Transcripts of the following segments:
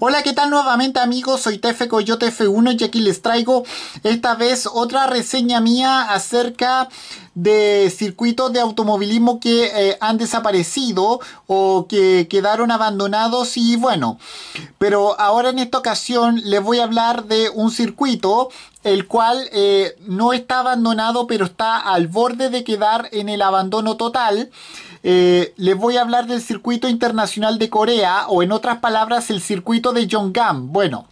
Hola, ¿qué tal nuevamente amigos? Soy Tefe Coyote F1 y aquí les traigo esta vez otra reseña mía acerca de circuitos de automovilismo que eh, han desaparecido o que quedaron abandonados y bueno, pero ahora en esta ocasión les voy a hablar de un circuito el cual eh, no está abandonado pero está al borde de quedar en el abandono total. Eh, les voy a hablar del circuito internacional de Corea o en otras palabras el circuito de Yongam, Bueno,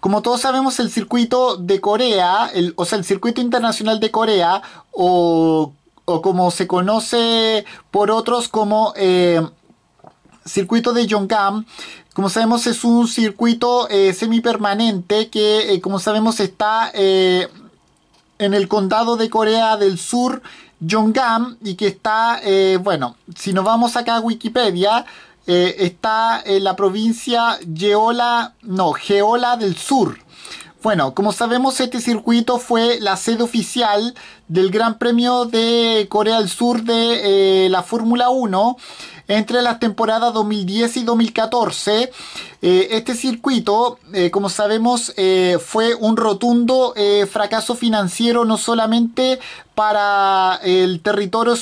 como todos sabemos, el circuito de Corea, o sea, el circuito internacional de Corea, o, como se conoce por otros como eh, circuito de Yongam... como sabemos es un circuito eh, semipermanente que, eh, como sabemos, está en el condado de Corea del Sur, Yongam... y que está, bueno, si nos vamos acá a Wikipedia, eh, está en eh, la provincia Geola, no, Geola del Sur. Bueno, como sabemos, este circuito fue la sede oficial del Gran Premio de Corea del Sur de eh, la Fórmula 1 entre las temporadas 2010 y 2014. Eh, este circuito, eh, como sabemos, eh, fue un rotundo fracaso financiero no solamente para el territorio,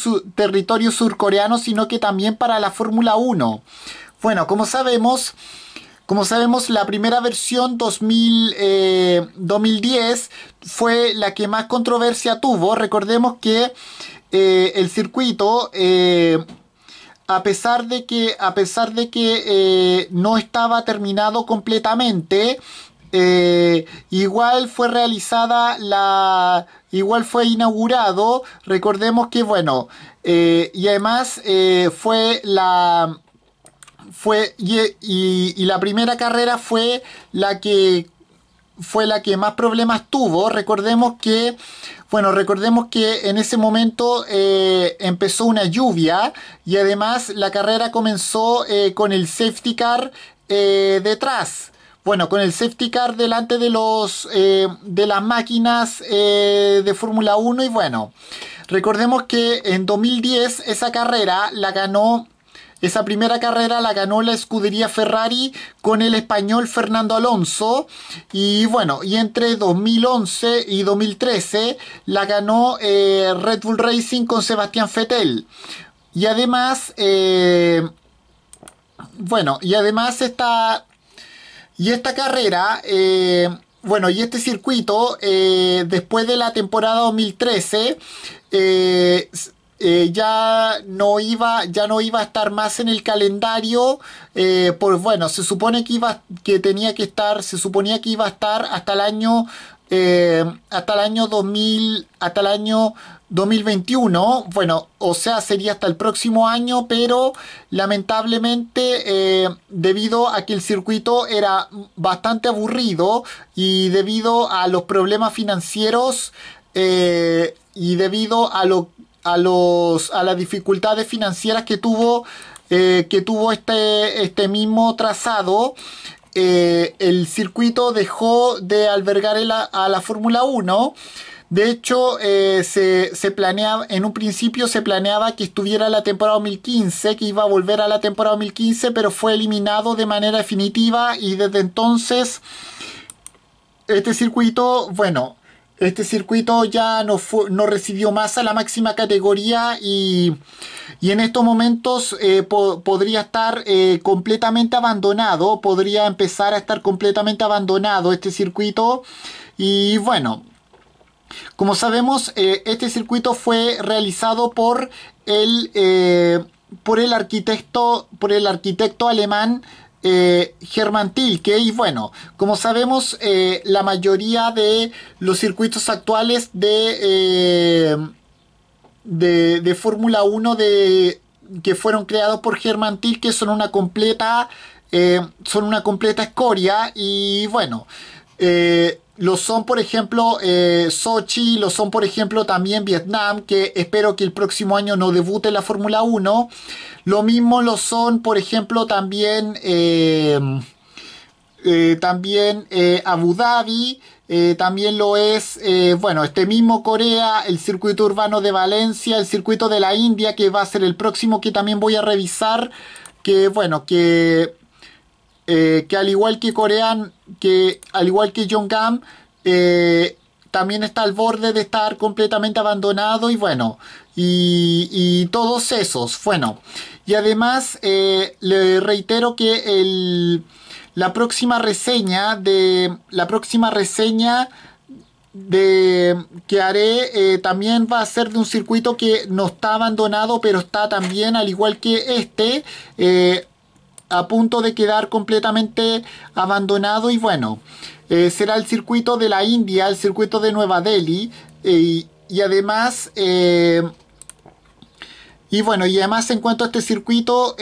surcoreano, sino que también para la Fórmula 1. Bueno, como sabemos, como sabemos, la primera versión 2010 fue la que más controversia tuvo. Recordemos que el circuito a pesar de que, a pesar de que eh, no estaba terminado completamente, eh, igual fue realizada la. Igual fue inaugurado. Recordemos que, bueno. Eh, y además fue la. Fue, y, la primera carrera fue la que fue la que más problemas tuvo. Recordemos que, bueno, recordemos que en ese momento eh, empezó una lluvia y además la carrera comenzó eh, con el safety car eh, detrás. Bueno, con el safety car delante de, los, de las máquinas de Fórmula 1 y bueno, recordemos que en 2010 esa carrera la ganó esa primera carrera la ganó la escudería Ferrari con el español Fernando Alonso. Y bueno, y entre 2011 y 2013 la ganó eh, Red Bull Racing con Sebastián Fettel. Y además, eh, bueno, y además esta, y esta carrera... Eh, bueno, y este circuito, después de la temporada 2013, eh, ya no iba ya no iba a estar más en el calendario pues bueno se supone que iba que tenía que estar se suponía que iba a estar hasta el año eh, hasta el año 2000 hasta el año 2021 bueno o sea sería hasta el próximo año pero lamentablemente debido a que el circuito era bastante aburrido y debido a los problemas financieros y debido a lo a, los, a las dificultades financieras que tuvo, eh, que tuvo este, este mismo trazado. Eh, el circuito dejó de albergar a la Fórmula 1. De hecho, eh, se, se, en un principio se planeaba que estuviera la temporada 2015, que iba a volver a la temporada 2015, pero fue eliminado de manera definitiva y desde entonces este circuito, bueno, este circuito ya no, no recibió más a la máxima categoría y, en estos momentos eh, podría estar eh, completamente abandonado, podría empezar a estar completamente abandonado este circuito y bueno, como sabemos, eh, este circuito fue realizado por el, por el arquitecto, por el arquitecto alemán eh, Germán Tilke. Y bueno, como sabemos, eh, la mayoría de los circuitos actuales de, eh, de, Fórmula 1 de, que fueron creados por Germán Tilke son una completa, eh, son una completa escoria. Y bueno, lo son, por ejemplo, eh, Sochi, lo son, por ejemplo, también Vietnam, que espero que el próximo año no debute la Fórmula 1. Lo mismo lo son, por ejemplo, también, eh, eh, también Abu Dhabi, también lo es, bueno, este mismo Corea, el circuito urbano de Valencia, el circuito de la India, que va a ser el próximo que también voy a revisar, que bueno, que eh, que al igual que Corean, que al igual que Gam, eh, también está al borde de estar completamente abandonado y bueno, y, todos esos, bueno. Y además eh, le reitero que el, la próxima reseña de la próxima reseña de que haré eh, también va a ser de un circuito que no está abandonado pero está también al igual que este eh, a punto de quedar completamente abandonado y bueno, eh, será el circuito de la India, el circuito de Nueva Delhi eh, y además... Eh, y bueno, y además en cuanto a este circuito,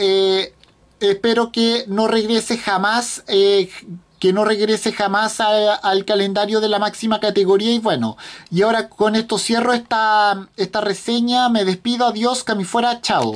espero que no regrese jamás que no regrese jamás al calendario de la máxima categoría. Y bueno, y ahora con esto cierro esta, esta reseña, me despido, adiós, que fuera, chao.